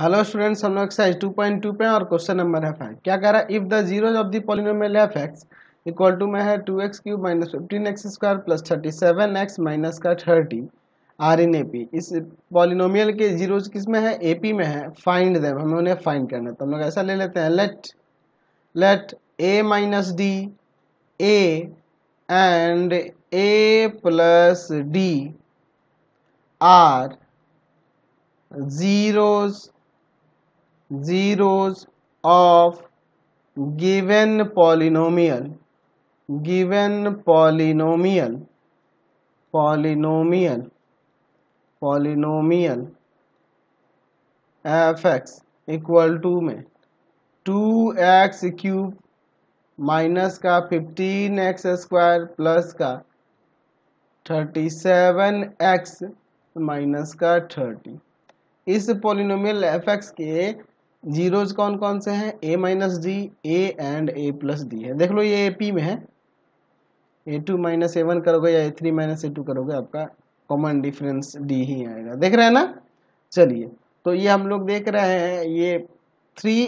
hello students हम लोग exercise 2.2 पे और क्वेश्चन नंबर है फाइव क्या कह रहा है if the zero of the polynomial F x equal to में है two x cube minus fifteen X square plus thirty seven X minus का thirty are in A P इस पॉलिनोमियल के जीरो किस में है ए पी में है फाइंड देव हमें उन्हें फाइंड करना है तो हम लोग ऐसा ले लेते हैं let let A minus D A and A plus D are zeros zeros of given polynomial given polynomial polynomial polynomial F x equal to में टू एक्स क्यूब माइनस का फिफ्टीन एक्स स्क्वायर प्लस का thirty seven X minus का thirty इस polynomial F X के zeros कौन कौन से हैं A minus D A and A plus D है देख लो ये ए पी में है A two minus A one करोगे या A three minus A two करोगे आपका कॉमन डिफरेंस डी ही आएगा देख रहे हैं ना चलिए तो ये हम लोग देख रहे हैं ये थ्री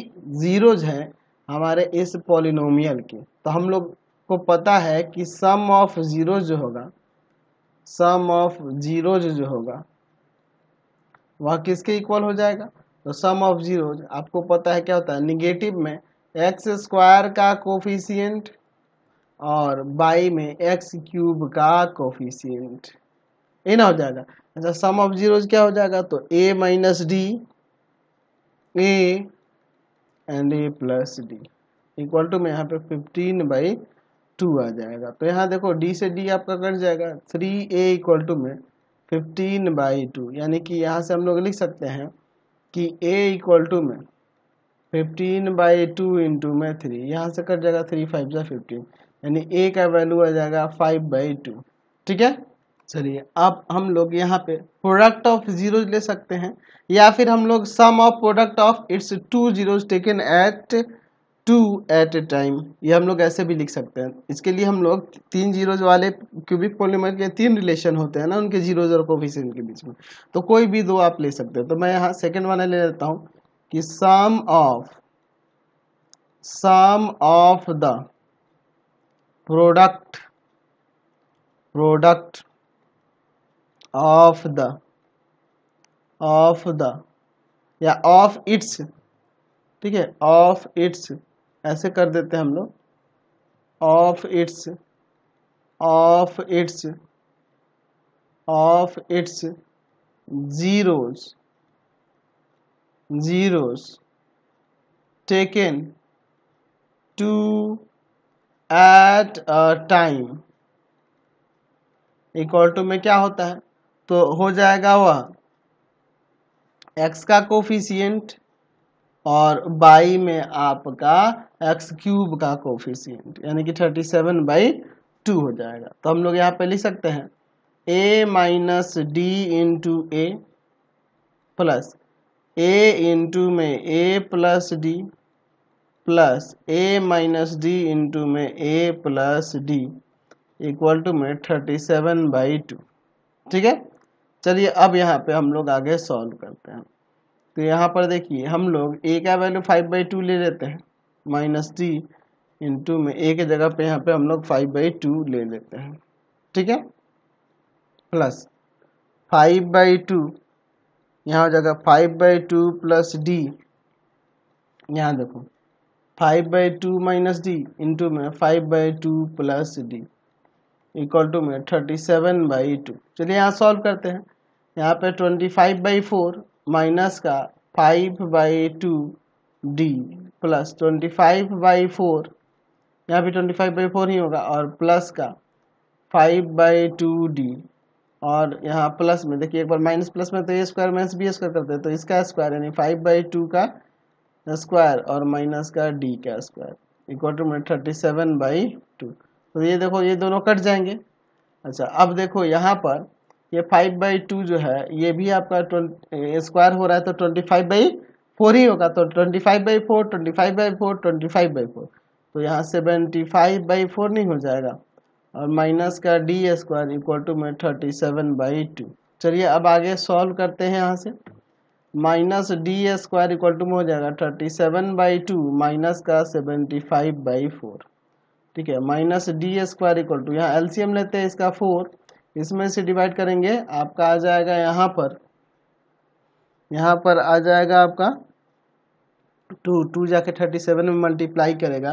जीरोज हैं हमारे इस पॉलिनोमियल के तो हम लोग को पता है कि सम ऑफ जीरोज जो होगा सम ऑफ जीरोज जो होगा वह किसके इक्वल हो जाएगा तो सम ऑफ जीरो आपको पता है क्या होता है निगेटिव में एक्स स्क्वायर का कोफिशियंट और बाई में एक्स क्यूब का कोफिशियंट ये ना हो जाएगा अच्छा सम ऑफ जीरोज क्या हो जाएगा तो ए minus D A and A plus D equal to में यहाँ पे फिफ्टीन बाई टू आ जाएगा तो यहाँ देखो डी से डी आपका कट जाएगा थ्री ए इक्वल टू में फिफ्टीन बाई टू यानी कि यहाँ से हम लोग लिख सकते हैं कि a इक्वल टू में फिफ्टीन बाई टू इंटू में थ्री यहाँ से कट जाएगा थ्री फाइव जा फिफ्टीन यानी ए का वैल्यू आ जाएगा फाइव बाई टू ठीक है चलिए अब हम लोग यहाँ पे प्रोडक्ट ऑफ जीरो ले सकते हैं या फिर हम लोग sum of product of its two zeros taken at two at a time ये हम लोग ऐसे भी लिख सकते हैं इसके लिए हम लोग तीन जीरोज वाले क्यूबिक पॉलीमर के तीन रिलेशन होते हैं ना उनके जीरोज और कोफिशियंट के बीच में तो कोई भी दो आप ले सकते हैं तो मैं यहाँ सेकेंड वाला ले लेता हूँ कि sum of sum of the product product of the of the या ऑफ इट्स ठीक है ऑफ इट्स ऐसे कर देते हैं हम लोग of its of its of its zeros zeros taken two at a time equal to में क्या होता है तो हो जाएगा वह एक्स का कोफिशियंट और बाई में आपका एक्स क्यूब का कोफिशियंट यानी कि थर्टी सेवन बाई टू हो जाएगा तो हम लोग यहाँ पे लिख सकते हैं A minus D into A plus A into में A plus D plus A minus D into में A plus D equal to में थर्टी सेवन बाई टू ठीक है चलिए अब यहाँ पे हम लोग आगे सॉल्व करते हैं तो यहाँ पर देखिए हम लोग ए का वैल्यू फाइव बाई टू ले लेते हैं माइनस टी इंटू में ए के जगह पे यहाँ पे हम लोग फाइव बाई टू ले लेते हैं ठीक है प्लस फाइव बाई टू यहाँ हो जाएगा five by two plus D यहाँ देखो five by two minus D into में five by two plus D equal to में थर्टी सेवन बाई टू चलिए यहाँ सॉल्व करते हैं यहाँ पे twenty five by four minus का five by two D plus twenty five by four यहाँ भी ट्वेंटी फाइव बाई फोर ही होगा और प्लस का फाइव बाई टू डी और यहाँ प्लस में देखिए एक बार माइनस प्लस में तो ए स्क्वायर माइनस बी स्क्वायर करते हैं तो इसका स्क्वायर यानी फाइव बाई टू का स्क्वायर और माइनस का डी का स्क्वायर इक्वल टू में थर्टी सेवन बाई टू तो ये देखो ये दोनों कट जाएंगे अच्छा अब देखो यहाँ पर ये फाइव बाई टू जो है ये भी आपका स्क्वायर हो रहा है तो ट्वेंटी फाइव बाई फोर ही होगा तो twenty five by four twenty five by four twenty five by four तो यहाँ सेवेंटी फाइव बाई फोर नहीं हो जाएगा और माइनस का डी स्क्वायर इक्वल टू में थर्टी सेवन बाई टू चलिए अब आगे सॉल्व करते हैं यहाँ से minus D square equal to में हो जाएगा thirty seven by two minus का सेवेंटी फाइव बाई फोर ठीक है minus D square equal to यहाँ एलसीएम लेते हैं इसका फोर इसमें से डिवाइड करेंगे आपका आ जाएगा यहाँ पर यहाँ पर आ जाएगा आपका टू टू जाके थर्टी सेवन में मल्टीप्लाई करेगा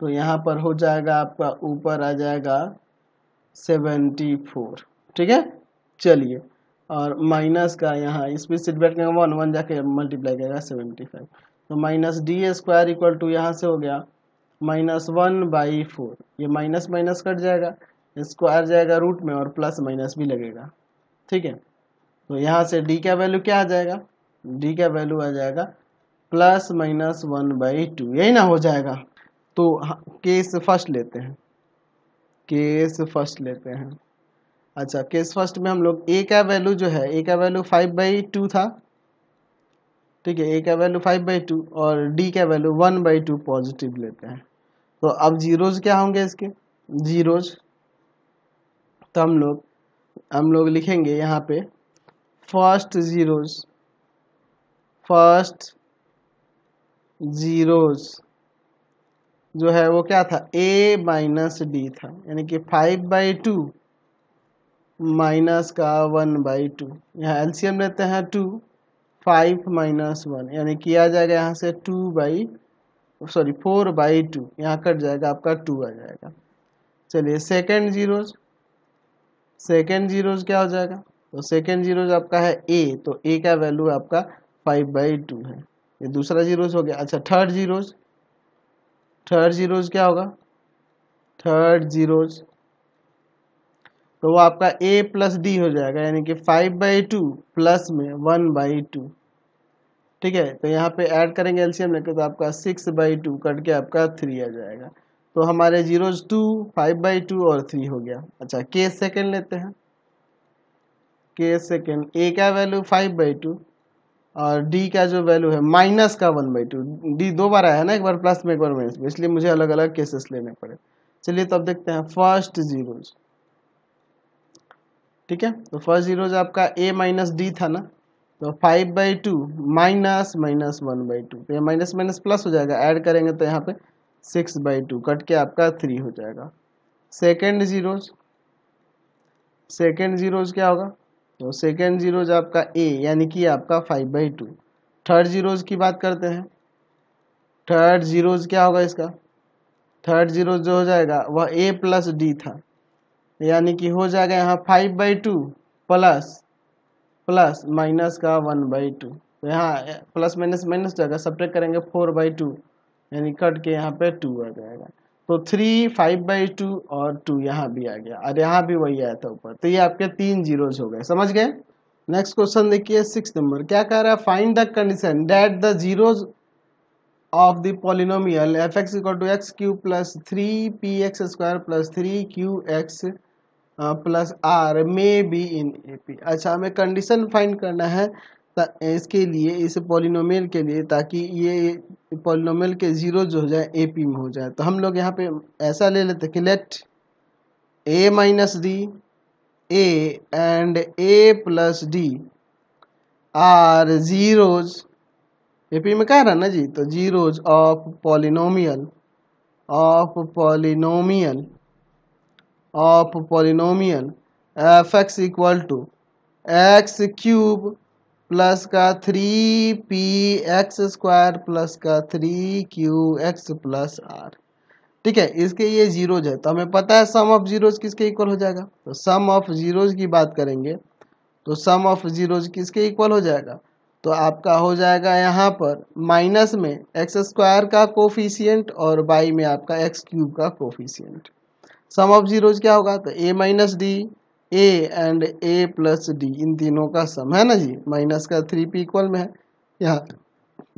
तो यहाँ पर हो जाएगा आपका ऊपर आ जाएगा सेवेंटी फोर ठीक है चलिए और माइनस का यहाँ इसमें से डिवाइड करेंगे वन वन जाके मल्टीप्लाई करेगा सेवेंटी फाइव तो minus D square equal to यहाँ से हो गया माइनस वन बाई फोर ये माइनस माइनस कट जाएगा स्क्वायर जाएगा रूट में और प्लस माइनस भी लगेगा ठीक है तो यहाँ से डी का वैल्यू क्या आ जाएगा डी का वैल्यू आ जाएगा plus minus one by two यही ना हो जाएगा तो केस फर्स्ट लेते हैं केस फर्स्ट लेते हैं अच्छा केस फर्स्ट में हम लोग ए का वैल्यू जो है ए का वैल्यू फाइव बाई टू था ठीक है ए का वैल्यू फाइव बाई टू और डी का value one by two positive लेते हैं तो अब जीरोज क्या होंगे इसके जीरोज़ तो हम लोग हम लोग लिखेंगे यहाँ पे फर्स्ट ज़ीरोज़ फर्स्ट ज़ीरोज़ जो है वो क्या था ए माइनस डी था यानी कि फाइव बाई टू माइनस का वन बाई टू यहाँ एल्सियम लेते हैं टू फाइव माइनस वन यानी आ जाएगा यहाँ से two by sorry four by two यहाँ कट जाएगा आपका टू आ जाएगा चलिए सेकेंड जीरोज सेकेंड जीरोज क्या हो जाएगा तो सेकेंड जीरोज आपका है ए तो ए का वैल्यू आपका फाइव बाई टू है ये दूसरा जीरोज हो गया अच्छा थर्ड जीरोज थर्ड जीरोज क्या होगा थर्ड जीरोज तो वो आपका ए प्लस डी हो जाएगा यानी कि फाइव बाई टू प्लस में वन बाई टू ठीक है तो यहाँ पे ऐड करेंगे एलसीएम लेकर तो आपका सिक्स बाई टू कट के आपका थ्री आ जाएगा तो हमारे zeros two five by two और थ्री हो गया अच्छा के सेकेंड लेते हैं के सेकेंड ए का वैल्यू फाइव बाई टू और डी का जो वैल्यू है माइनस का वन बाई टू डी दो बार आया ना एक बार प्लस में एक बार माइनस में इसलिए मुझे अलग अलग केसेस लेने पड़े चलिए तो अब देखते हैं फर्स्ट जीरोज ठीक है तो फर्स्ट जीरोज आपका ए माइनस डी था ना तो five by two minus minus one by two तो ये माइनस माइनस प्लस हो जाएगा ऐड करेंगे तो यहाँ पे सिक्स बाई टू कट के आपका थ्री हो जाएगा सेकेंड जीरोज सेकेंड जीरोज क्या होगा तो सेकेंड जीरोज आपका ए यानी कि आपका five by two third zeros की बात करते हैं थर्ड जीरोज क्या होगा इसका थर्ड जीरोज जो हो जाएगा वह ए प्लस डी था यानी कि हो जाएगा यहाँ five by two plus plus minus का वन बाई टू यहाँ प्लस माइनस माइनस जाएगा सब्ट्रैक्ट करेंगे फोर बाई टू यानी कट के यहाँ पे टू आ जाएगा तो थ्री फाइव बाई टू और टू यहाँ भी आ गया और यहाँ भी वही आया था ऊपर तो ये आपके तीन जीरोज हो गए समझ गए नेक्स्ट क्वेश्चन देखिए सिक्स नंबर क्या कह रहा है find the condition that the zeros of the polynomial F x equal to x cube plus three p x square plus three q x plus r may be in A P अच्छा हमें condition find करना है इसके लिए इस polynomial के लिए ताकि ये पॉलिनोमियल के ज़ीरो जो हो जाए ए पी में हो जाए तो हम लोग यहाँ पे ऐसा ले लेते कि let A minus D A and A plus D are zeros A P में कह रहा ना जी तो zeros of polynomial of polynomial of polynomial F x equal to x cube plus का three p x square plus का three q x plus r ठीक है इसके ये जीरोज है तो हमें पता है सम ऑफ जीरोज किसके इक्वल हो जाएगा तो सम ऑफ जीरोज की बात करेंगे तो सम ऑफ जीरोज किसके इक्वल हो जाएगा तो आपका हो जाएगा यहाँ पर माइनस में एक्स स्क्वायर का कोफिशियंट और बाई में आपका एक्स क्यूब का कोफिशियंट सम ऑफ जीरोज क्या होगा तो ए minus D A and A plus d इन तीनों का सम है ना जी माइनस का थ्री पी इक्वल में है यहाँ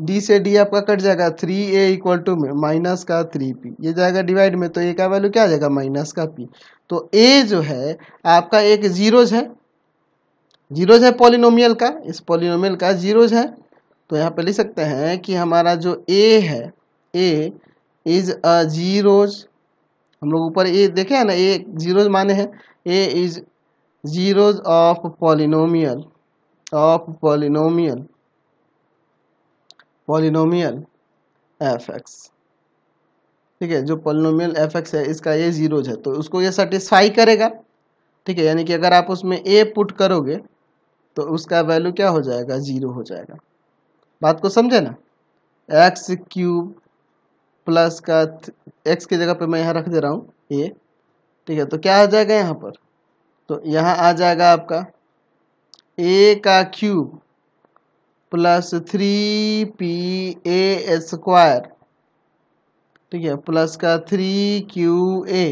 डी से डी आपका कट जाएगा थ्री ए इक्वल टू में माइनस का थ्री पी ये जाएगा डिवाइड में तो ए का वैल्यू क्या आ जाएगा माइनस का पी तो ए जो है आपका एक जीरोज है जीरोज है पॉलिनोमियल का इस पॉलिनोमियल का जीरोज है तो यहाँ पे लिख सकते हैं कि हमारा जो ए है ए इज अ जीरोज हम लोग ऊपर ए देखे हैं ना ए जीरोज माने हैं a is zeros of polynomial of polynomial polynomial f x ठीक है जो पोलिनोमियल एफ एक्स है इसका ये जीरोज है तो उसको ये सेटिस्फाई करेगा ठीक है यानी कि अगर आप उसमें ए पुट करोगे तो उसका वैल्यू क्या हो जाएगा ज़ीरो हो जाएगा बात को समझे ना एक्स क्यूब प्लस का एक्स की जगह पे मैं यहाँ रख दे रहा हूँ ए ठीक है तो क्या आ जाएगा यहाँ पर तो यहाँ आ जाएगा आपका ए का cube plus three p a square ठीक है प्लस का थ्री क्यू ए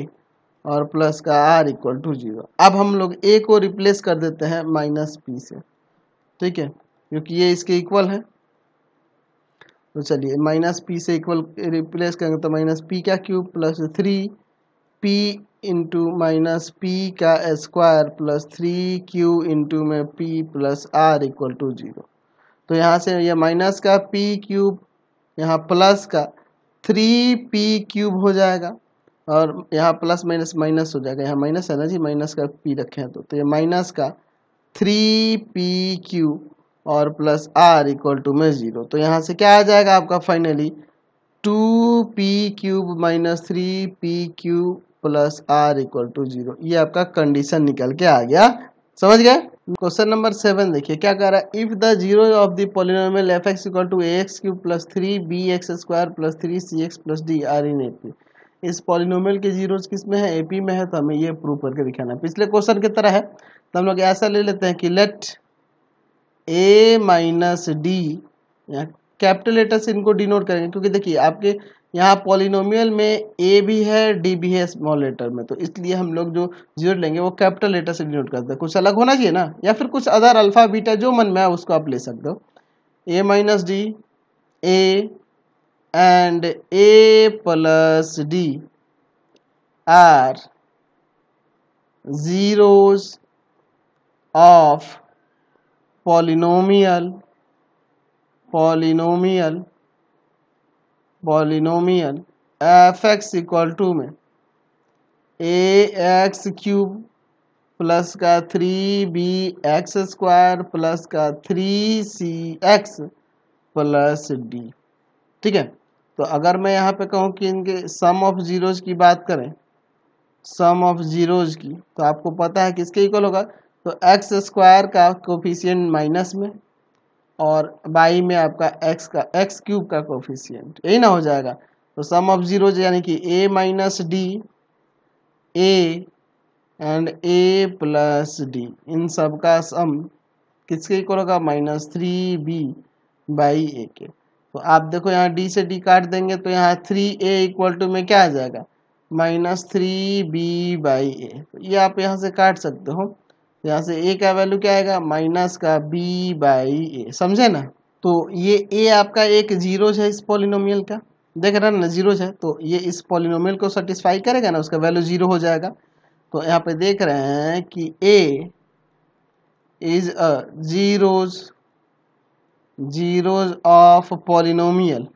और प्लस का आर इक्वल टू जीरो अब हम लोग ए को रिप्लेस कर देते हैं माइनस पी से ठीक है क्योंकि ये इसके इक्वल है तो चलिए माइनस पी से इक्वल रिप्लेस करेंगे तो माइनस पी का cube plus three p into minus p का square plus three q into में p plus r equal to zero तो यहाँ से ये यह माइनस का पी क्यूब यहाँ प्लस का थ्री पी क्यूब हो जाएगा और यहाँ प्लस माइनस माइनस हो जाएगा यहाँ माइनस है ना जी माइनस का पी रखे हैं तो तो ये माइनस का थ्री पी क्यू और प्लस आर इक्वल टू में ज़ीरो तो यहाँ से क्या आ जाएगा आपका finally two p cube minus three p q plus r equal to zero ये आपका कंडीशन निकल के आ गया समझ गए क्वेश्चन नंबर सेवन देखिए क्या कह रहा है if the zero of the polynomial F x equal to x cube plus three b x square plus three c x plus D are in AP इस पॉलिनोमियल के जीरोज किस में है एपी में है तो हमें ये प्रूव करके दिखाना है पिछले क्वेश्चन की तरह है तो हम लोग ऐसा ले लेते हैं कि लेट ए माइनस डी कैपिटल लेटर से इनको डिनोट करेंगे क्योंकि देखिए आपके यहाँ पॉलिनोमियल में ए भी है डी भी है स्मॉल लेटर में तो इसलिए हम लोग जो जीरो लेंगे वो कैपिटल लेटर से डिनोट करते हैं कुछ अलग होना चाहिए ना या फिर कुछ अदर अल्फ़ा बीटा जो मन में है उसको आप ले सकते हो a minus D A and A plus D are zero of polynomial polynomial polynomial F x equal to में ए एक्स क्यूब प्लस का three b x square plus का three c x plus d ठीक है तो अगर मैं यहाँ पे कहूँ कि इनके सम ऑफ जीरोज की बात करें सम ऑफ जीरोज की तो आपको पता है किसके इक्वल होगा तो एक्स स्क्वायर का कोफिशियंट माइनस में और बाई में आपका एक्स का एक्स क्यूब का कोफिशियंट यही ना हो जाएगा तो सम ऑफ जीरो यानी कि a minus D A and A plus d इन सब का सम किसके इक्वल होगा minus three b by a के तो आप देखो यहाँ डी से डी काट देंगे तो यहाँ थ्री ए इक्वल टू में क्या आ जाएगा minus three b by a ये आप यहाँ से काट सकते हो यहाँ से ए का वैल्यू क्या आएगा माइनस का बी बाई ए समझे ना तो ये ए आपका एक जीरो है इस पॉलिनोमियल का देख रहे ना जीरो है तो ये इस पॉलिनोमियल को सेटिस्फाई करेगा ना उसका वैल्यू जीरो हो जाएगा तो यहाँ पे देख रहे हैं कि a is a zeros zeros of polynomial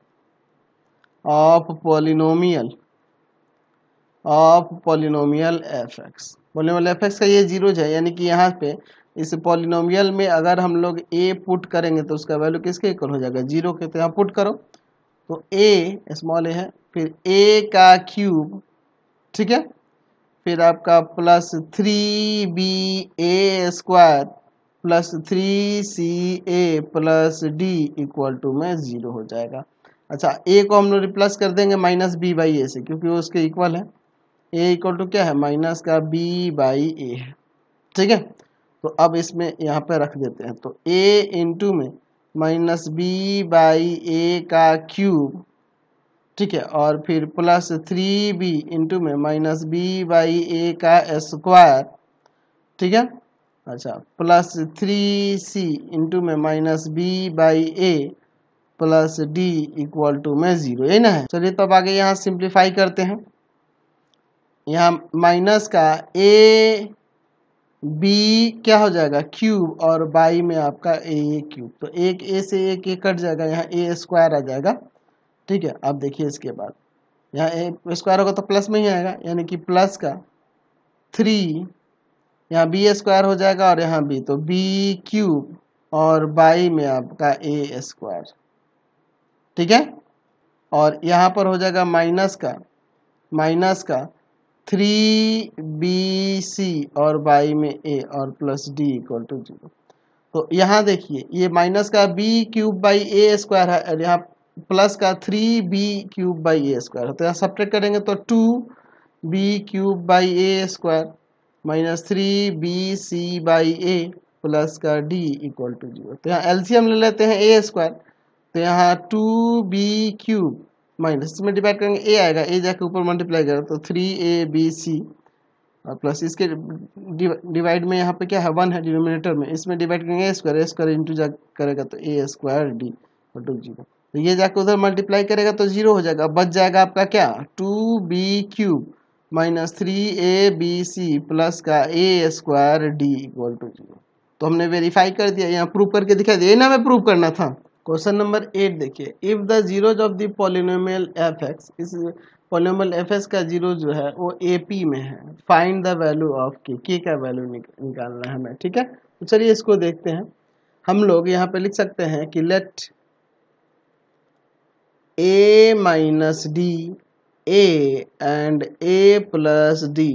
of polynomial of polynomial F x बोलने वाले एफ एक्स का ये जीरो है यानी कि यहाँ पे इस पॉलिनोमियल में अगर हम लोग ए पुट करेंगे तो उसका वैल्यू किसके इक्वल हो जाएगा जीरो के तो यहाँ पुट करो तो ए स्मॉल ए है फिर ए का क्यूब ठीक है फिर आपका plus three b a square plus three c a plus D equal to में ज़ीरो हो जाएगा अच्छा ए को हम लोग रिप्लस कर देंगे माइनस बी बाई ए से क्योंकि वो उसके इक्वल है ए इक्वल टू क्या है माइनस का बी बाई ए है ठीक है तो अब इसमें यहाँ पे रख देते हैं तो ए इंटू में माइनस बी बाई ए का क्यूब ठीक है और फिर प्लस थ्री बी इंटू में माइनस बी बाई ए का स्क्वायर ठीक है अच्छा प्लस थ्री सी इंटू में minus b by a plus D equal to में ज़ीरो ये ना है चलिए तो अब आगे यहाँ सिंप्लीफाई करते हैं यहाँ माइनस का ए बी क्या हो जाएगा क्यूब और बाई में आपका ए ए क्यूब तो एक ए से एक ए कट जाएगा यहाँ ए स्क्वायर आ जाएगा ठीक है आप देखिए इसके बाद यहाँ ए स्क्वायर होगा तो प्लस में ही आएगा यानी कि प्लस का थ्री यहाँ बी स्क्वायर हो जाएगा और यहाँ बी तो बी क्यूब और बाई में आपका ए स्क्वायर ठीक है और यहाँ पर हो जाएगा माइनस का माइनस का थ्री बी सी और बाई में ए और plus D equal to zero तो यहाँ देखिए ये माइनस का b cube by a square है और यहाँ प्लस का three b cube by a square है तो यहाँ सब्ट्रैक्ट करेंगे तो two b cube by a square minus three b c by a plus का डी इक्वल टू जीरो तो यहाँ एल्सियम ले लेते हैं ए स्क्वायर तो यहाँ टू बी क्यूब माइनस इसमें डिवाइड करेंगे ए आएगा ए जाके ऊपर मल्टीप्लाई करेंगे तो थ्री ए बी सी और प्लस इसके डिवाइड में यहाँ पे क्या है वन है डिनोमिनेटर में इसमें डिवाइड करेंगे a square a square into जा करेगा तो ए स्क्वायर डी और टू जीरो तो ये जाके उधर मल्टीप्लाई करेगा तो जीरो हो जाएगा बच जाएगा आपका क्या two b cube minus three a b c plus का a square d equal to zero तो हमने वेरीफाई कर दिया यहाँ प्रूव करके दिखाई दिया ना मैं प्रूव करना था क्वेश्चन नंबर एट देखिए if the zeros of the polynomial f x इस पोलिनोमल एफ एक्स का जीरो जो है वो ए पी में है फाइंड द वैल्यू ऑफ के के का वैल्यू निक, निकालना है हमें ठीक है तो चलिए इसको देखते हैं हम लोग यहाँ पे लिख सकते हैं कि let A minus D A and A plus D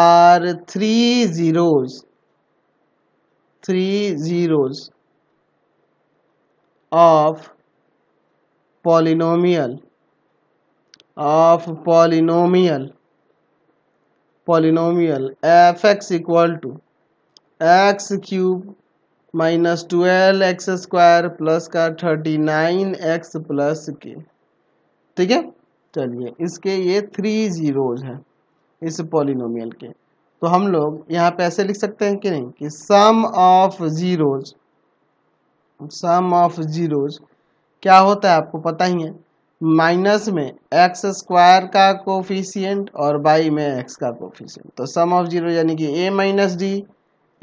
are three zeros three zeros of polynomial of polynomial polynomial x equal to x cube minus twelve x square plus का thirty nine x plus k ठीक है चलिए इसके ये three zeros हैं इस polynomial के तो हम लोग यहाँ पे ऐसे लिख सकते हैं कि नहीं कि sum of zeros sum of zeros क्या होता है आपको पता ही है माइनस में एक्स स्क्वायर का कोफिशियंट और बाई में एक्स का कोफिशियंट तो सम ऑफ जीरो यानी कि a minus D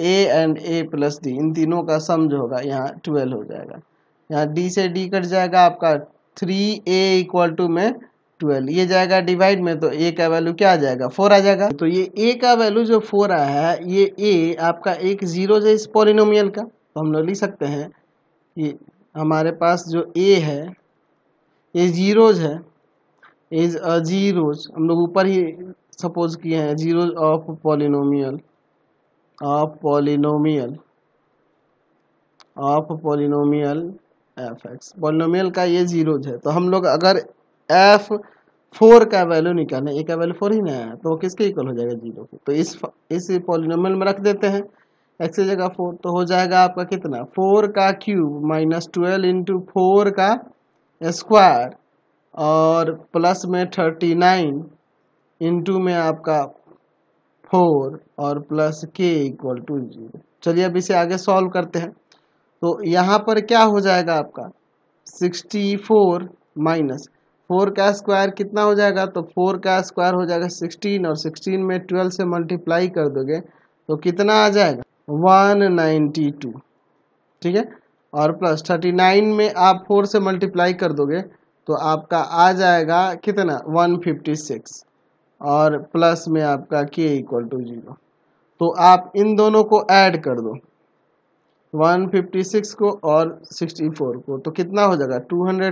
A and A plus d इन तीनों का सम जो होगा यहाँ ट्वेल्व हो जाएगा यहाँ डी से डी कट जाएगा आपका थ्री ए इक्वल टू में ट्वेल्व ये जाएगा डिवाइड में तो ए का वैल्यू क्या आ जाएगा फोर आ जाएगा तो ये ए का वैल्यू जो फोर आया है ये ए आपका एक जीरो है इस पोलिनोमियल का तो हम लोग लिख सकते हैं ये हमारे पास जो ए है ये जीरोज है इज अ जीरोज हम लोग ऊपर ही सपोज किए हैं zeros of polynomial of polynomial of polynomial F x polynomial का ये जीरोज है तो हम लोग अगर एफ फोर का वैल्यू निकालें ए का वैल्यू फोर ही नहीं आया तो किसके इक्वल हो जाएगा जीरो के तो इस इस पॉलिनोमियल में रख देते हैं एक्स की जगह फोर तो हो जाएगा आपका कितना फोर का cube minus twelve into four का स्क्वायर और प्लस में थर्टी नाइन इंटू में आपका फोर और प्लस के इक्वल टू जीरो चलिए अब इसे आगे सॉल्व करते हैं तो यहाँ पर क्या हो जाएगा आपका सिक्सटी फोर माइनस फोर का स्क्वायर कितना हो जाएगा तो फोर का स्क्वायर हो जाएगा सिक्सटीन और सिक्सटीन में ट्वेल्व से मल्टीप्लाई कर दोगे तो कितना आ जाएगा 192 ठीक है और प्लस 39 में आप 4 से मल्टीप्लाई कर दोगे तो आपका आ जाएगा कितना 156 और प्लस में आपका के इक्वल टू जीरो तो आप इन दोनों को ऐड कर दो 156 को और 64 को तो कितना हो जाएगा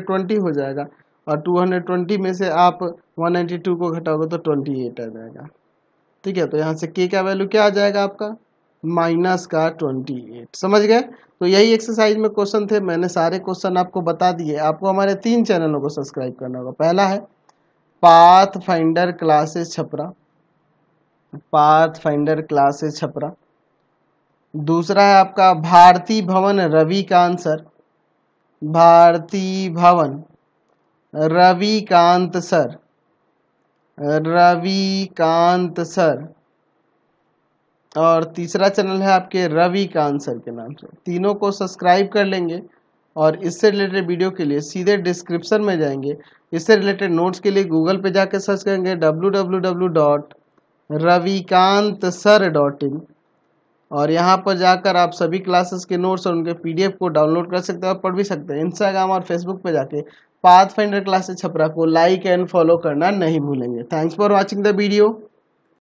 220 हो जाएगा और 220 में से आप 192 को घटाओगे तो 28 आ जाएगा ठीक है तो यहाँ से के का वैल्यू क्या आ जाएगा आपका माइनस का ट्वेंटी एट समझ गए तो यही एक्सरसाइज में क्वेश्चन थे मैंने सारे क्वेश्चन आपको बता दिए आपको हमारे तीन चैनलों को सब्सक्राइब करना होगा पहला है Path Finder Classes Chhapra Path Finder Classes Chhapra दूसरा है आपका Bharti Bhawan Ravi Kant sir Bharati Bhawan Ravi Kant sir Ravi Kant sir और तीसरा चैनल है आपके रवि का आंसर के नाम से तीनों को सब्सक्राइब कर लेंगे और इससे रिलेटेड वीडियो के लिए सीधे डिस्क्रिप्शन में जाएंगे इससे रिलेटेड नोट्स के लिए गूगल पे जाके सर्च करेंगे W W W dot Ravikant sir dot in और यहाँ पर जाकर आप सभी क्लासेस के नोट्स और उनके पीडीएफ को डाउनलोड कर सकते हैं और पढ़ भी सकते हैं इंस्टाग्राम और फेसबुक पे जाके पाथ फाइंडर क्लासेस छपरा को लाइक एंड फॉलो करना नहीं भूलेंगे thanks for watching the video